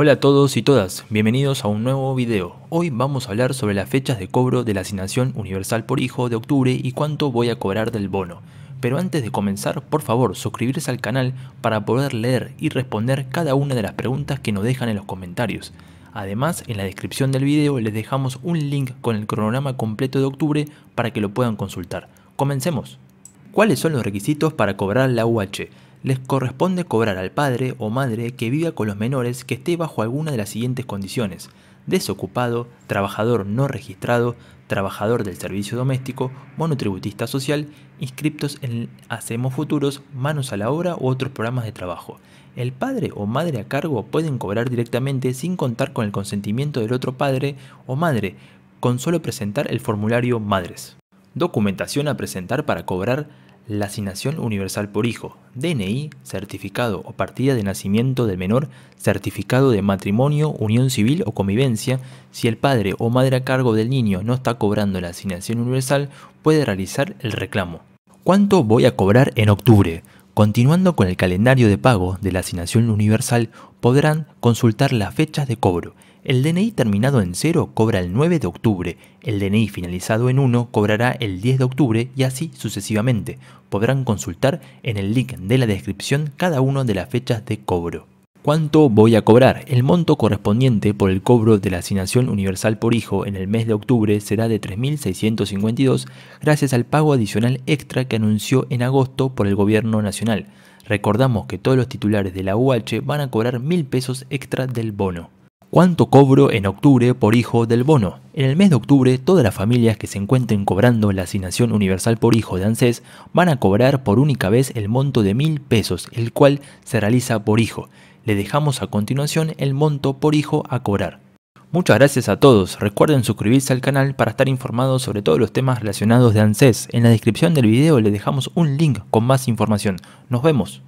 Hola a todos y todas, bienvenidos a un nuevo video. Hoy vamos a hablar sobre las fechas de cobro de la asignación universal por hijo de octubre y cuánto voy a cobrar del bono. Pero antes de comenzar, por favor, suscribirse al canal para poder leer y responder cada una de las preguntas que nos dejan en los comentarios. Además, en la descripción del video les dejamos un link con el cronograma completo de octubre para que lo puedan consultar. Comencemos. ¿Cuáles son los requisitos para cobrar la UH? les corresponde cobrar al padre o madre que viva con los menores que esté bajo alguna de las siguientes condiciones, desocupado, trabajador no registrado, trabajador del servicio doméstico, monotributista social, inscriptos en Hacemos Futuros, Manos a la Obra u otros programas de trabajo. El padre o madre a cargo pueden cobrar directamente sin contar con el consentimiento del otro padre o madre, con solo presentar el formulario Madres. Documentación a presentar para cobrar la asignación universal por hijo, DNI, certificado o partida de nacimiento del menor, certificado de matrimonio, unión civil o convivencia, si el padre o madre a cargo del niño no está cobrando la asignación universal, puede realizar el reclamo. ¿Cuánto voy a cobrar en octubre? Continuando con el calendario de pago de la asignación universal, podrán consultar las fechas de cobro el DNI terminado en 0 cobra el 9 de octubre, el DNI finalizado en 1 cobrará el 10 de octubre y así sucesivamente. Podrán consultar en el link de la descripción cada una de las fechas de cobro. ¿Cuánto voy a cobrar? El monto correspondiente por el cobro de la asignación universal por hijo en el mes de octubre será de 3.652 gracias al pago adicional extra que anunció en agosto por el gobierno nacional. Recordamos que todos los titulares de la UH van a cobrar 1.000 pesos extra del bono. ¿Cuánto cobro en octubre por hijo del bono? En el mes de octubre, todas las familias que se encuentren cobrando la asignación universal por hijo de ANSES van a cobrar por única vez el monto de mil pesos, el cual se realiza por hijo. Le dejamos a continuación el monto por hijo a cobrar. Muchas gracias a todos. Recuerden suscribirse al canal para estar informados sobre todos los temas relacionados de ANSES. En la descripción del video le dejamos un link con más información. Nos vemos.